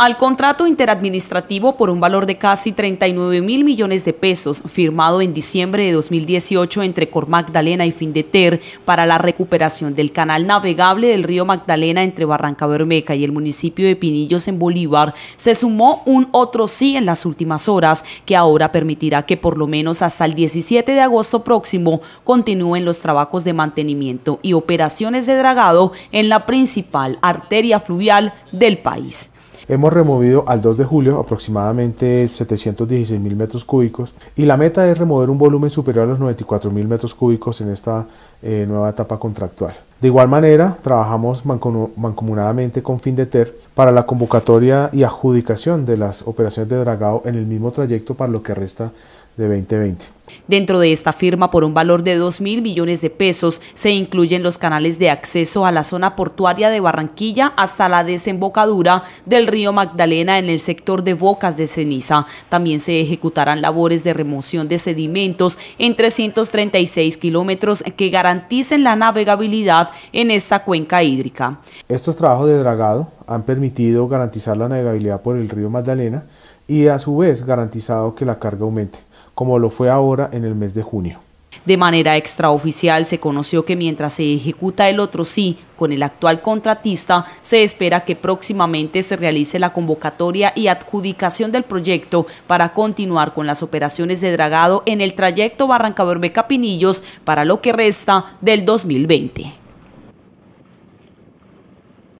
al contrato interadministrativo por un valor de casi 39 mil millones de pesos firmado en diciembre de 2018 entre Cor Magdalena y Findeter para la recuperación del canal navegable del río Magdalena entre Barranca Bermeja y el municipio de Pinillos en Bolívar, se sumó un otro sí en las últimas horas que ahora permitirá que por lo menos hasta el 17 de agosto próximo continúen los trabajos de mantenimiento y operaciones de dragado en la principal arteria fluvial del país. Hemos removido al 2 de julio aproximadamente 716 mil metros cúbicos y la meta es remover un volumen superior a los 94 mil metros cúbicos en esta eh, nueva etapa contractual. De igual manera, trabajamos mancomunadamente con FINDETER para la convocatoria y adjudicación de las operaciones de dragado en el mismo trayecto para lo que resta de 2020. Dentro de esta firma, por un valor de 2 mil millones de pesos, se incluyen los canales de acceso a la zona portuaria de Barranquilla hasta la desembocadura del río Magdalena en el sector de Bocas de Ceniza. También se ejecutarán labores de remoción de sedimentos en 336 kilómetros que garanticen la navegabilidad en esta cuenca hídrica. Estos trabajos de dragado han permitido garantizar la navegabilidad por el río Magdalena y a su vez garantizado que la carga aumente como lo fue ahora en el mes de junio. De manera extraoficial se conoció que mientras se ejecuta el otro sí con el actual contratista, se espera que próximamente se realice la convocatoria y adjudicación del proyecto para continuar con las operaciones de dragado en el trayecto Barranca capinillos pinillos para lo que resta del 2020.